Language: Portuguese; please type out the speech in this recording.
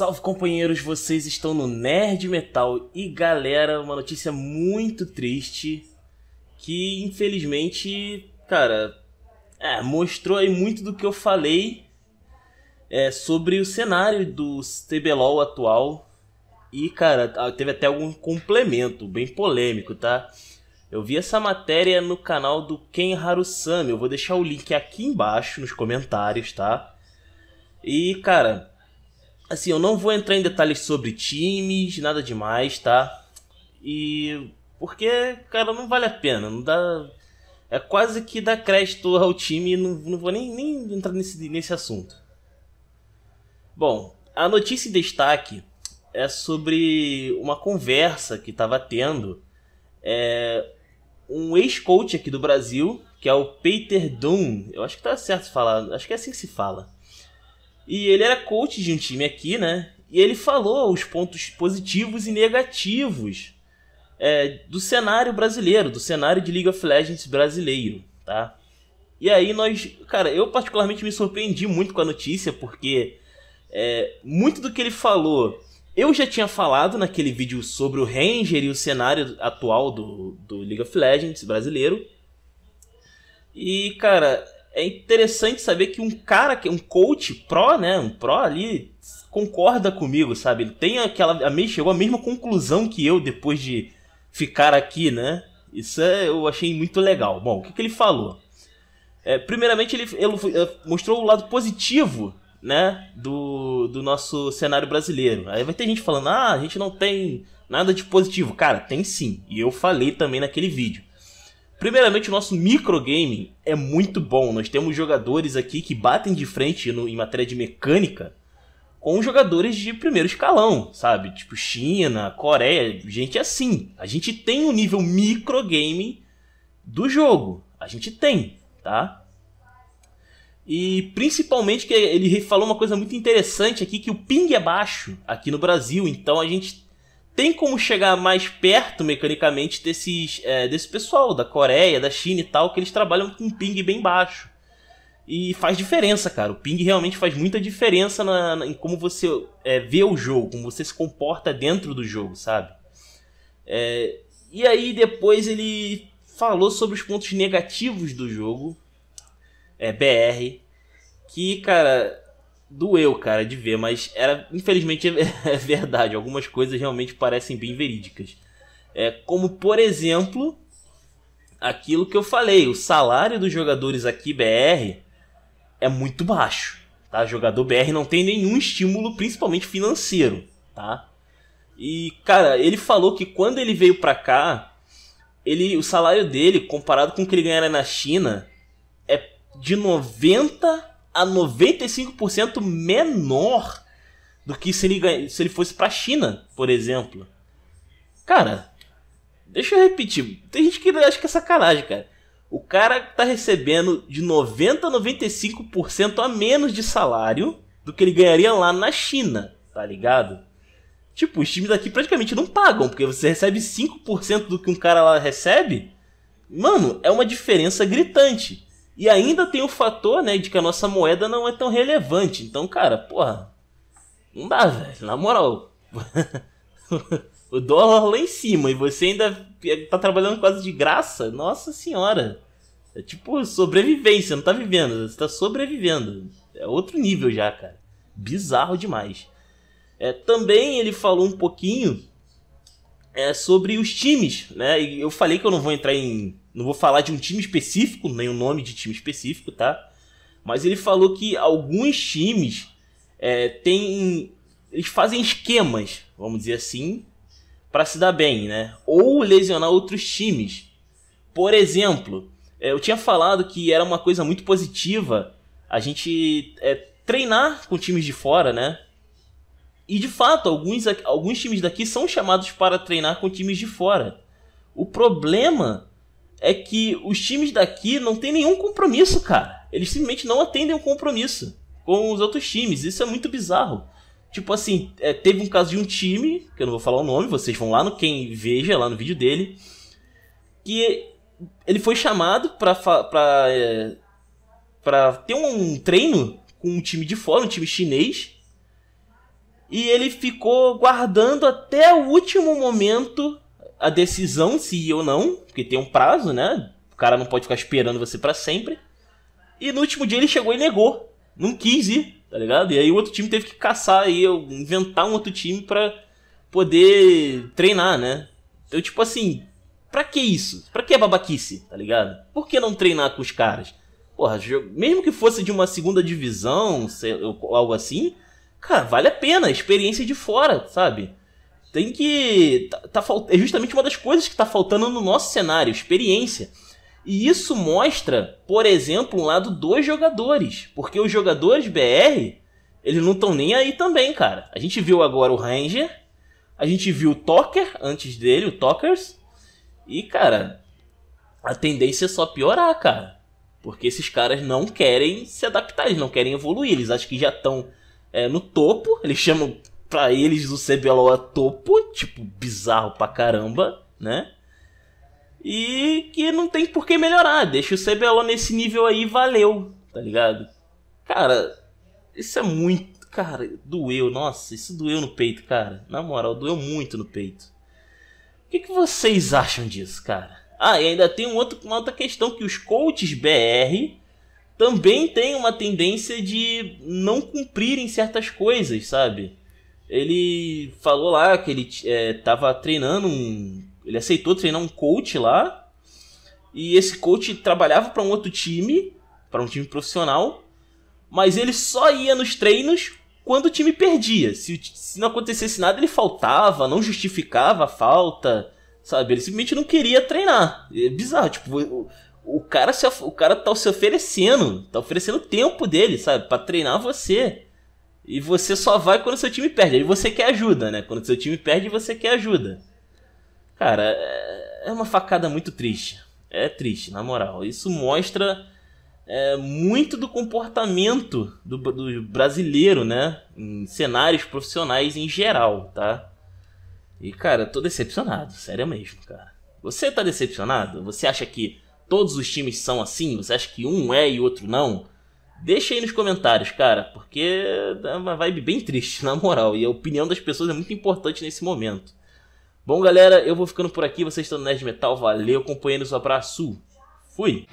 Salve companheiros, vocês estão no Nerd Metal e galera, uma notícia muito triste que infelizmente, cara, é, mostrou aí muito do que eu falei é, sobre o cenário do CBLOL atual e, cara, teve até algum complemento bem polêmico, tá? Eu vi essa matéria no canal do Ken Harusami, eu vou deixar o link aqui embaixo nos comentários, tá? E, cara, Assim, eu não vou entrar em detalhes sobre times, nada demais, tá? E. Porque, cara, não vale a pena. Não dá. É quase que dá crédito ao time, não, não vou nem, nem entrar nesse, nesse assunto. Bom, a notícia em destaque é sobre uma conversa que estava tendo é, um ex-coach aqui do Brasil, que é o Peter Dunn. Eu acho que tá certo falar, acho que é assim que se fala. E ele era coach de um time aqui, né? E ele falou os pontos positivos e negativos é, do cenário brasileiro, do cenário de League of Legends brasileiro, tá? E aí nós, cara, eu particularmente me surpreendi muito com a notícia, porque é, muito do que ele falou eu já tinha falado naquele vídeo sobre o Ranger e o cenário atual do, do League of Legends brasileiro. E, cara, é interessante saber que um cara, que um coach pró, né, um pró ali, concorda comigo, sabe? Ele tem aquela, a mesma, chegou à mesma conclusão que eu depois de ficar aqui, né? Isso é, eu achei muito legal. Bom, o que, que ele falou? É, primeiramente, ele, ele, é, mostrou o lado positivo, né, do, do nosso cenário brasileiro. Aí vai ter gente falando, ah, a gente não tem nada de positivo. Cara, tem sim. E eu falei também naquele vídeo. Primeiramente, o nosso microgaming é muito bom. Nós temos jogadores aqui que batem de frente no, em matéria de mecânica com jogadores de primeiro escalão, sabe? Tipo China, Coreia, gente assim. A gente tem um nível microgaming do jogo. A gente tem, tá? E principalmente que ele falou uma coisa muito interessante aqui que o ping é baixo aqui no Brasil, então a gente tem como chegar mais perto mecanicamente desses, é, desse pessoal da Coreia, da China e tal, que eles trabalham com um ping bem baixo. E faz diferença, cara. O ping realmente faz muita diferença na, na em como você é, vê o jogo, como você se comporta dentro do jogo, sabe? É, e aí depois ele falou sobre os pontos negativos do jogo, é, BR, que, cara, doeu, cara, de ver, mas era infelizmente é, é verdade. Algumas coisas realmente parecem bem verídicas. É, como, por exemplo, aquilo que eu falei: o salário dos jogadores aqui BR é muito baixo. Tá? Jogador BR não tem nenhum estímulo, principalmente financeiro. Tá? E, cara, ele falou que quando ele veio pra cá, ele, o salário dele, comparado com o que ele ganhava na China, é de 90 a 95% menor do que se ele, se ele fosse para a China, por exemplo. Cara, deixa eu repetir. Tem gente que acha que é sacanagem, cara. O cara tá recebendo de 90 a 95% a menos de salário do que ele ganharia lá na China, tá ligado? Tipo, os times aqui praticamente não pagam, porque você recebe 5% do que um cara lá recebe. Mano, é uma diferença gritante. E ainda tem o fator, né, de que a nossa moeda não é tão relevante. Então, cara, porra, não dá, velho. Na moral, o dólar lá em cima e você ainda tá trabalhando quase de graça, nossa senhora. É tipo sobrevivência, não tá vivendo, você tá sobrevivendo. É outro nível já, cara. Bizarro demais. É, também ele falou um pouquinho é, sobre os times, né? Eu falei que eu não vou entrar em não vou falar de um time específico, nem o um nome de time específico, tá? Mas ele falou que alguns times é, têm. Eles fazem esquemas, vamos dizer assim, para se dar bem, né? Ou lesionar outros times. Por exemplo, é, eu tinha falado que era uma coisa muito positiva a gente é, treinar com times de fora, né? E de fato, alguns, alguns times daqui são chamados para treinar com times de fora. O problema é que os times daqui não tem nenhum compromisso, cara. Eles simplesmente não atendem o um compromisso com os outros times. Isso é muito bizarro. Tipo assim, é, teve um caso de um time, que eu não vou falar o nome, vocês vão lá no quem veja, lá no vídeo dele, que ele foi chamado pra, pra, é, pra ter um treino com um time de fora, um time chinês, e ele ficou guardando até o último momento a decisão se ir ou não, porque tem um prazo, né? O cara não pode ficar esperando você para sempre. E no último dia ele chegou e negou. Não quis ir, tá ligado? E aí o outro time teve que caçar e inventar um outro time para poder treinar, né? Então, tipo assim, pra que isso? Pra que babaquice, tá ligado? Por que não treinar com os caras? Porra, mesmo que fosse de uma segunda divisão, sei, algo assim, cara, vale a pena, experiência de fora, sabe? Tem que. Tá, tá É justamente uma das coisas que está faltando no nosso cenário experiência. E isso mostra, por exemplo, um lado dos jogadores. Porque os jogadores BR, eles não estão nem aí também, cara. A gente viu agora o Ranger, a gente viu o Toker antes dele, o Tokers. E, cara, a tendência é só piorar, cara. Porque esses caras não querem se adaptar, eles não querem evoluir. Eles acham que já estão é, no topo, eles chamam para eles o CBLOL é topo, tipo, bizarro pra caramba, né? E que não tem por que melhorar, deixa o CBLOL nesse nível aí, valeu, tá ligado? Cara, isso é muito. Cara, doeu, nossa, isso doeu no peito, cara. Na moral, doeu muito no peito. O que, que vocês acham disso, cara? Ah, e ainda tem um outro, uma outra questão que os coaches BR também têm uma tendência de não cumprirem certas coisas, sabe? Ele falou lá que ele é, tava treinando um. Ele aceitou treinar um coach lá. E esse coach trabalhava para um outro time, para um time profissional. Mas ele só ia nos treinos quando o time perdia. Se, se não acontecesse nada, ele faltava, não justificava a falta, sabe? Ele simplesmente não queria treinar. É bizarro, tipo, o, o cara, se, o cara tá se oferecendo, tá oferecendo o tempo dele, sabe? para treinar você. E você só vai quando seu time perde. Aí você quer ajuda, né? Quando seu time perde, você quer ajuda. Cara, é, é uma facada muito triste. É triste, na moral. Isso mostra é, muito do comportamento do, do, brasileiro, né? Em cenários profissionais em geral, tá? E, cara, tô decepcionado, sério mesmo, cara. Você tá decepcionado? Você acha que todos os times são assim? Você acha que um é e outro não? Deixa aí nos comentários, cara, porque dá é uma vibe bem triste, na moral, e a opinião das pessoas é muito importante nesse momento. Bom, galera, eu vou ficando por aqui. Vocês estão no Nerd Metal, valeu, companheiros, um abraço, fui!